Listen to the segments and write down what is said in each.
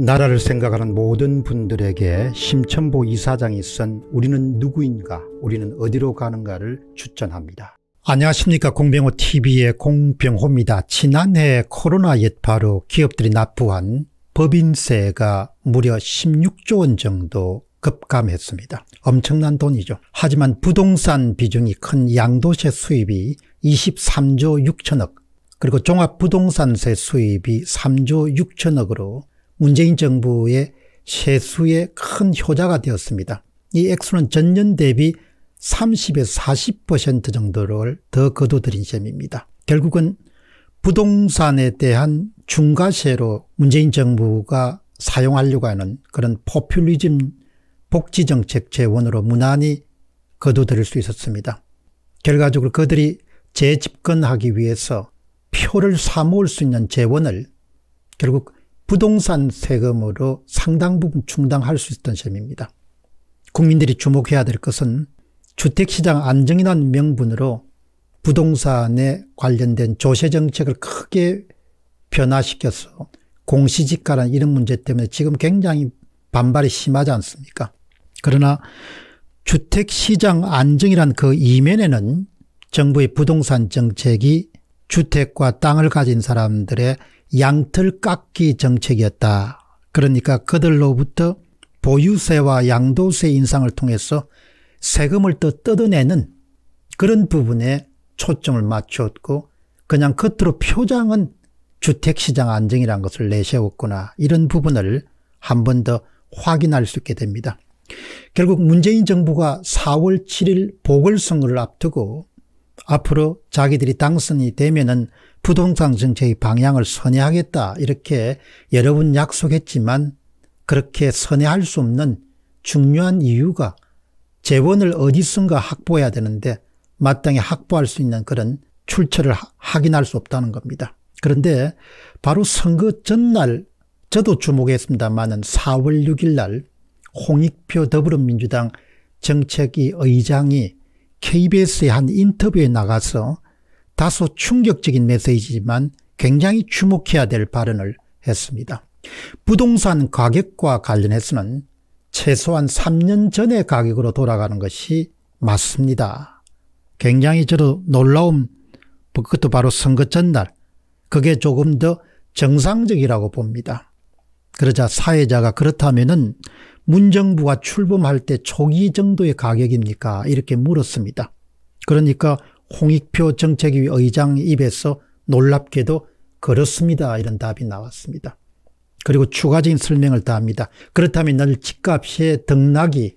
나라를 생각하는 모든 분들에게 심천보 이사장이 쓴 우리는 누구인가 우리는 어디로 가는가를 추천합니다. 안녕하십니까 공병호TV의 공병호입니다. 지난해 코로나 여파로 기업들이 납부한 법인세가 무려 16조 원 정도 급감했습니다. 엄청난 돈이죠. 하지만 부동산 비중이 큰 양도세 수입이 23조 6천억 그리고 종합부동산세 수입이 3조 6천억으로 문재인 정부의 세수의 큰 효자가 되었습니다. 이 액수는 전년 대비 30에서 40% 정도를 더 거둬들인 셈입니다. 결국은 부동산에 대한 중과세로 문재인 정부가 사용하려고 하는 그런 포퓰리즘 복지정책 재원으로 무난히 거둬들일 수 있었습니다. 결과적으로 그들이 재집권하기 위해서 표를 사모을 수 있는 재원을 결국 부동산 세금으로 상당 부분 충당할 수 있었던 셈입니다. 국민들이 주목해야 될 것은 주택시장 안정이라는 명분으로 부동산에 관련된 조세정책을 크게 변화시켜서 공시지가라는 이런 문제 때문에 지금 굉장히 반발이 심하지 않습니까? 그러나 주택시장 안정이란 그 이면에는 정부의 부동산 정책이 주택과 땅을 가진 사람들의 양털 깎기 정책이었다. 그러니까 그들로부터 보유세와 양도세 인상을 통해서 세금을 더 뜯어내는 그런 부분에 초점을 맞추었고 그냥 겉으로 표장은 주택시장 안정이란 것을 내세웠구나 이런 부분을 한 번 더 확인할 수 있게 됩니다. 결국 문재인 정부가 4월 7일 보궐선거를 앞두고 앞으로 자기들이 당선이 되면은 부동산 정책의 방향을 선회하겠다 이렇게 여러 분 약속했지만 그렇게 선회할 수 없는 중요한 이유가 재원을 어디선가 확보해야 되는데 마땅히 확보할 수 있는 그런 출처를 확인할 수 없다는 겁니다. 그런데 바로 선거 전날 저도 주목했습니다만은 4월 6일 날 홍익표 더불어민주당 정책위 의장이 KBS의 한 인터뷰에 나가서 다소 충격적인 메시지지만 굉장히 주목해야 될 발언을 했습니다. 부동산 가격과 관련해서는 최소한 3년 전의 가격으로 돌아가는 것이 맞습니다. 굉장히 저도 놀라움 그것도 바로 선거 전날 그게 조금 더 정상적이라고 봅니다. 그러자 사회자가 그렇다면 은 문정부가 출범할 때 초기 정도의 가격입니까? 이렇게 물었습니다. 그러니까 홍익표 정책위 의장 입에서 놀랍게도 그렇습니다. 이런 답이 나왔습니다. 그리고 추가적인 설명을 다합니다. 그렇다면 늘 집값의 등락이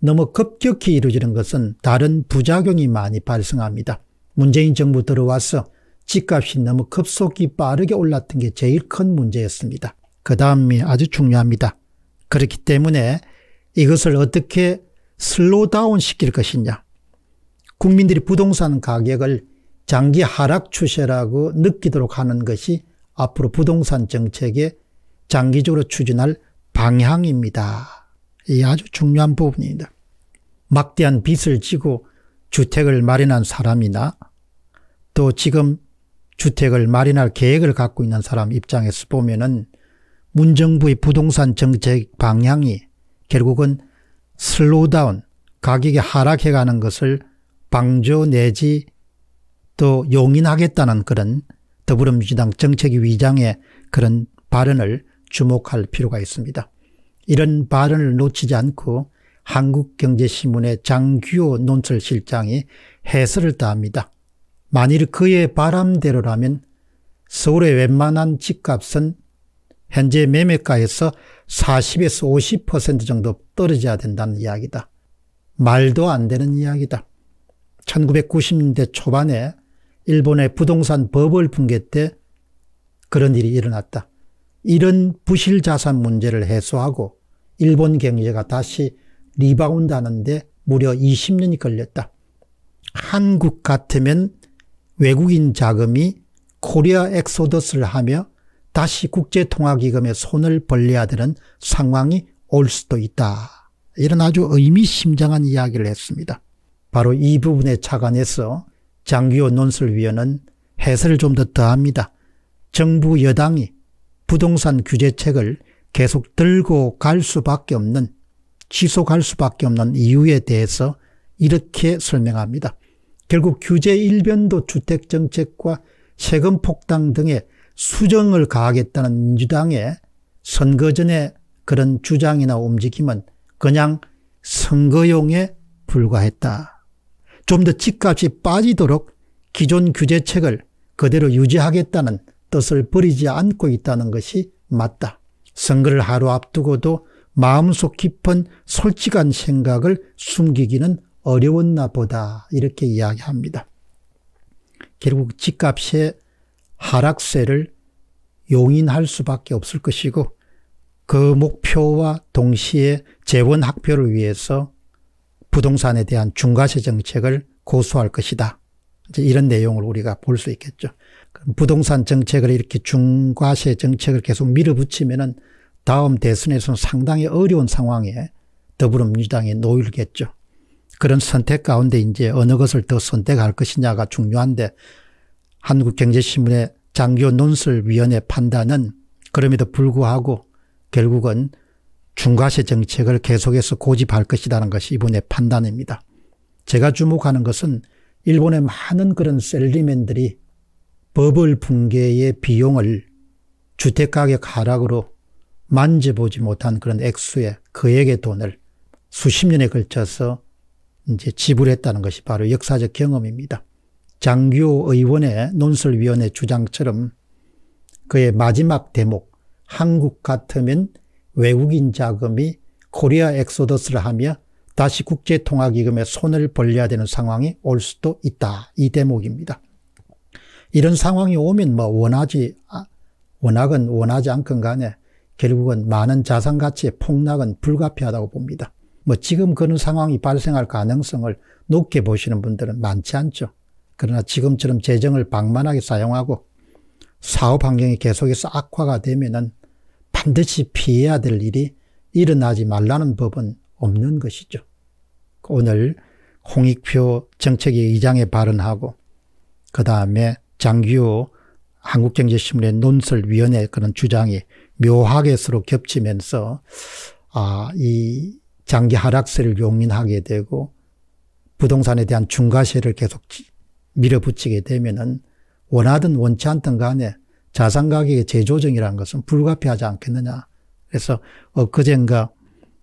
너무 급격히 이루어지는 것은 다른 부작용이 많이 발생합니다. 문재인 정부 들어와서 집값이 너무 급속히 빠르게 올랐던 게 제일 큰 문제였습니다. 그 다음이 아주 중요합니다. 그렇기 때문에 이것을 어떻게 슬로다운 시킬 것이냐. 국민들이 부동산 가격을 장기 하락 추세라고 느끼도록 하는 것이 앞으로 부동산 정책에 장기적으로 추진할 방향입니다. 이 아주 중요한 부분입니다. 막대한 빚을 지고 주택을 마련한 사람이나 또 지금 주택을 마련할 계획을 갖고 있는 사람 입장에서 보면은 문정부의 부동산 정책 방향이 결국은 슬로우다운 가격이 하락해가는 것을 방조 내지 또 용인하겠다는 그런 더불어민주당 정책의 위장의 그런 발언을 주목할 필요가 있습니다. 이런 발언을 놓치지 않고 한국경제신문의 장규호 논설실장이 해설을 다합니다 만일 그의 바람대로라면 서울의 웬만한 집값은 현재 매매가에서 40에서 50% 정도 떨어져야 된다는 이야기다. 말도 안 되는 이야기다. 1990년대 초반에 일본의 부동산 버블 붕괴 때 그런 일이 일어났다. 이런 부실 자산 문제를 해소하고 일본 경제가 다시 리바운드 하는데 무려 20년이 걸렸다. 한국 같으면 외국인 자금이 코리아 엑소더스를 하며 다시 국제통화기금에 손을 벌려야 되는 상황이 올 수도 있다. 이런 아주 의미심장한 이야기를 했습니다. 바로 이 부분에 착안해서 장기호 논술위원은 해설을 좀 더 더합니다. 정부 여당이 부동산 규제책을 계속 들고 갈 수밖에 없는 지속할 수밖에 없는 이유에 대해서 이렇게 설명합니다. 결국 규제 일변도 주택정책과 세금 폭당 등의 수정을 가하겠다는 민주당의 선거 전에 그런 주장이나 움직임은 그냥 선거용에 불과했다. 좀 더 집값이 빠지도록 기존 규제책을 그대로 유지하겠다는 뜻을 버리지 않고 있다는 것이 맞다. 선거를 하루 앞두고도 마음속 깊은 솔직한 생각을 숨기기는 어려웠나 보다 이렇게 이야기합니다. 결국 집값의 하락세를 용인할 수밖에 없을 것이고 그 목표와 동시에 재원 확보를 위해서 부동산에 대한 중과세 정책을 고수할 것이다. 이제 이런 내용을 우리가 볼 수 있겠죠. 부동산 정책을 이렇게 중과세 정책을 계속 밀어붙이면은 다음 대선에서는 상당히 어려운 상황에 더불어민주당이 놓일겠죠. 그런 선택 가운데 이제 어느 것을 더 선택할 것이냐가 중요한데 한국경제신문의 장교 논술위원회 판단은 그럼에도 불구하고 결국은 중과세 정책을 계속해서 고집할 것이라는 것이 이번의 판단입니다. 제가 주목하는 것은 일본의 많은 그런 셀리맨들이 버블 붕괴의 비용을 주택가격 하락으로 만져보지 못한 그런 액수의 그액의 돈을 수십 년에 걸쳐서 이제 지불했다는 것이 바로 역사적 경험입니다. 장규 의원의 논술위원회 주장처럼 그의 마지막 대목 한국 같으면 외국인 자금이 코리아 엑소더스를 하며 다시 국제통화기금에 손을 벌려야 되는 상황이 올 수도 있다. 이 대목입니다. 이런 상황이 오면 뭐 원하지, 아, 원하건 원하지 않건 간에 결국은 많은 자산 가치의 폭락은 불가피하다고 봅니다. 뭐 지금 그런 상황이 발생할 가능성을 높게 보시는 분들은 많지 않죠. 그러나 지금처럼 재정을 방만하게 사용하고 사업 환경이 계속해서 악화가 되면은 반드시 피해야 될 일이 일어나지 말라는 법은 없는 것이죠. 오늘 홍익표 정책위 의장의 발언하고 그 다음에 장규호 한국경제신문의 논설위원회 그런 주장이 묘하게 서로 겹치면서 아, 이 장기 하락세를 용인하게 되고 부동산에 대한 중과세를 계속 밀어붙이게 되면은 원하든 원치 않든 간에 자산 가격의 재조정이라는 것은 불가피하지 않겠느냐. 그래서 엊그젠가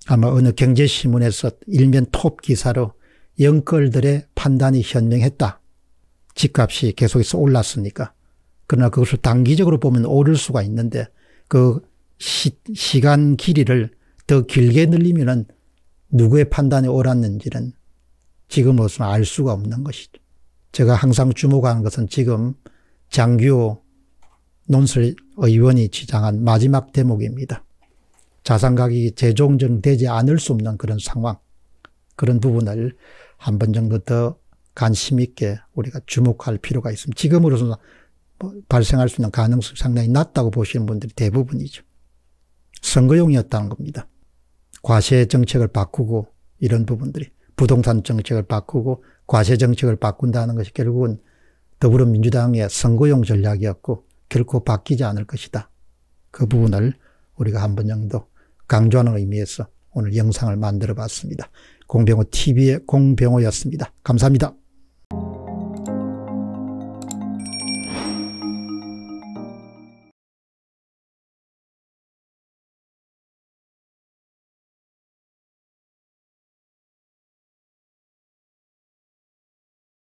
아마 어느 경제신문에서 일면 톱 기사로 영끌들의 판단이 현명했다. 집값이 계속해서 올랐으니까. 그러나 그것을 단기적으로 보면 오를 수가 있는데 그 시, 간 길이를 더 길게 늘리면은 누구의 판단이 옳았는지는 지금으로서는 알 수가 없는 것이죠. 제가 항상 주목하는 것은 지금 장규 호 논술 의원이 주장한 마지막 대목입니다. 자산 가격이 재정정되지 않을 수 없는 그런 상황, 그런 부분을 한 번 정도 더 관심 있게 우리가 주목할 필요가 있습니다. 지금으로서는 뭐 발생할 수 있는 가능성이 상당히 낮다고 보시는 분들이 대부분이죠. 선거용이었다는 겁니다. 과세 정책을 바꾸고 이런 부분들이. 부동산 정책을 바꾸고 과세 정책을 바꾼다는 것이 결국은 더불어민주당의 선거용 전략이었고 결코 바뀌지 않을 것이다. 그 부분을 우리가 한 번 정도 강조하는 의미에서 오늘 영상을 만들어 봤습니다. 공병호 TV의 공병호였습니다. 감사합니다.